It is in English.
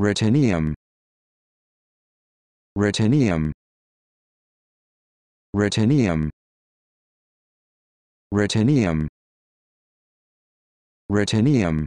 Retinium Retinium Retinium Retinium Retinium